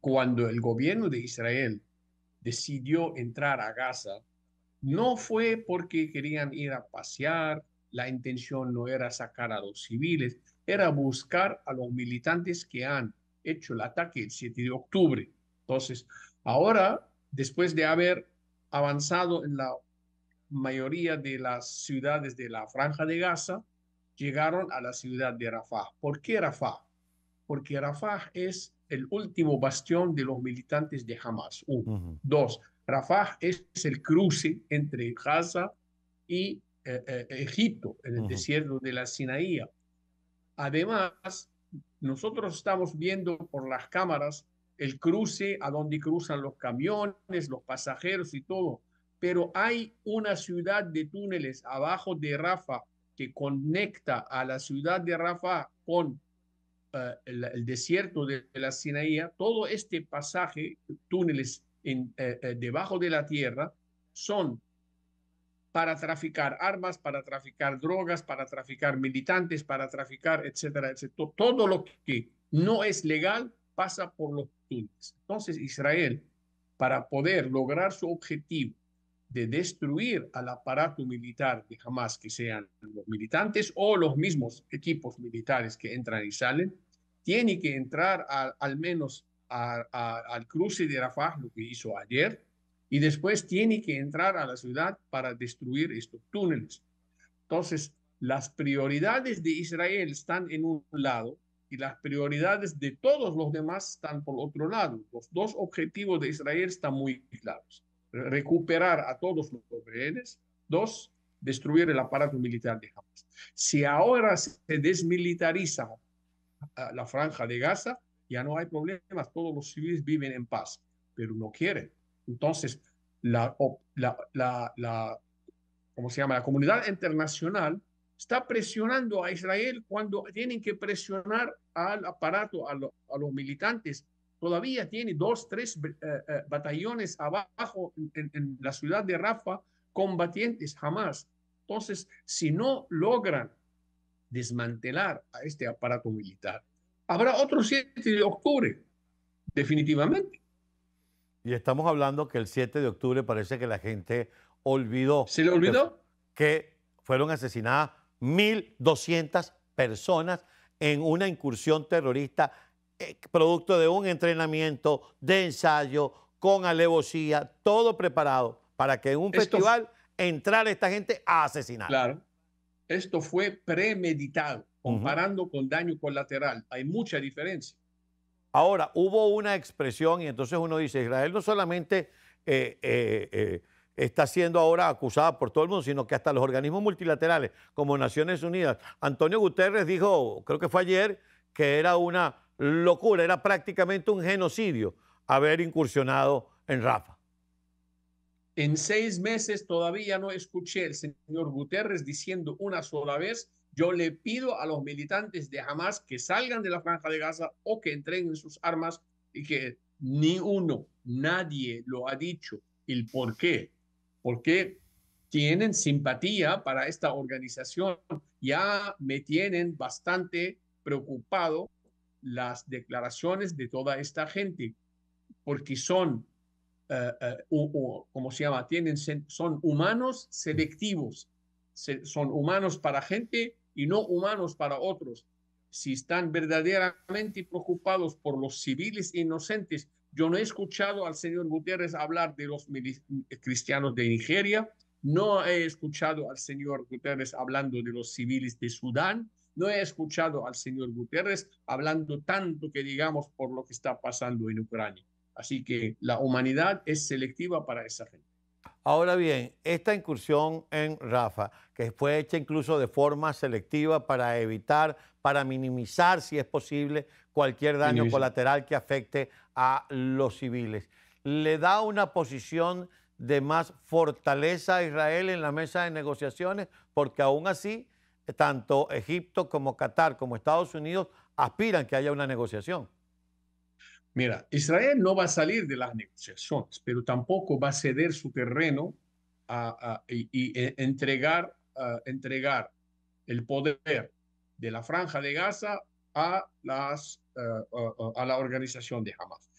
cuando el gobierno de Israel decidió entrar a Gaza, no fue porque querían ir a pasear, la intención no era sacar a los civiles, era buscar a los militantes que han hecho el ataque el 7 de octubre. Entonces, ahora, después de haber avanzado en la mayoría de las ciudades de la franja de Gaza, llegaron a la ciudad de Rafah. ¿Por qué Rafah? porque Rafah es el último bastión de los militantes de Hamas. Uno. Dos, Rafah es el cruce entre Gaza y eh, eh, Egipto, en el desierto de la Sinaía. Además, nosotros estamos viendo por las cámaras el cruce a donde cruzan los camiones, los pasajeros y todo. Pero hay una ciudad de túneles abajo de Rafa que conecta a la ciudad de Rafa con el, desierto de, la Sinaía, todo este pasaje, túneles eh, eh, debajo de la tierra, son para traficar armas, para traficar drogas, para traficar militantes, para traficar, etcétera, etcétera. Todo lo que no es legal pasa por los túneles. Entonces Israel, para poder lograr su objetivo de destruir al aparato militar de Hamas, que sean los militantes o los mismos equipos militares que entran y salen, tiene que entrar al menos al cruce de Rafah, lo que hizo ayer, y después tiene que entrar a la ciudad para destruir estos túneles. Entonces, las prioridades de Israel están en un lado y las prioridades de todos los demás están por otro lado. Los dos objetivos de Israel están muy claros recuperar a todos los rehenes. Dos, destruir el aparato militar de Hamas. Si ahora se desmilitariza ah, la franja de Gaza, ya no hay problemas, todos los civiles viven en paz, pero no quieren. Entonces, la, la, la, ¿cómo se llama? la comunidad internacional está presionando a Israel cuando tienen que presionar al aparato, a, a los militantes todavía tiene dos, tres eh, eh, batallones abajo en, la ciudad de Rafa, combatientes jamás. Entonces, si no logran desmantelar a este aparato militar, habrá otro 7 de octubre, definitivamente. Y estamos hablando que el 7 de octubre parece que la gente olvidó. ¿Se le olvidó? que fueron asesinadas 1.200 personas en una incursión terrorista eh, producto de un entrenamiento, de ensayo, con alevosía, todo preparado para que en un festival entrara esta gente a asesinar. Claro. Esto fue premeditado, comparando con daño colateral. Hay mucha diferencia. Ahora, hubo una expresión y entonces uno dice, Israel no solamente eh, eh, está siendo ahora acusada por todo el mundo, sino que hasta los organismos multilaterales como Naciones Unidas. Antonio Guterres dijo, creo que fue ayer, que era una locura, era prácticamente un genocidio haber incursionado en Rafa. En seis meses todavía no escuché al señor Guterres diciendo una sola vez, yo le pido a los militantes de Hamas que salgan de la franja de Gaza o que entreguen sus armas y que ni uno, nadie lo ha dicho. ¿El por qué? Porque tienen simpatía para esta organización. Ya me tienen bastante preocupado las declaraciones de toda esta gente, porque son, eh, eh, como se llama, tienen, son humanos selectivos, son humanos para gente y no humanos para otros. Si están verdaderamente preocupados por los civiles inocentes, yo no he escuchado al señor gutiérrez hablar de los cristianos de Nigeria, no he escuchado al señor Guterres hablando de los civiles de Sudán, no he escuchado al señor Guterres hablando tanto que digamos por lo que está pasando en Ucrania. Así que la humanidad es selectiva para esa gente. Ahora bien, esta incursión en Rafa, que fue hecha incluso de forma selectiva para evitar, para minimizar, si es posible, cualquier daño colateral que afecte a los civiles, ¿le da una posición de más fortaleza a Israel en la mesa de negociaciones? Porque aún así tanto Egipto como Qatar como Estados Unidos aspiran que haya una negociación. Mira, Israel no va a salir de las negociaciones, pero tampoco va a ceder su terreno y, e, entregar, entregar el poder de la franja de Gaza a, eh, a la organización de Hamas.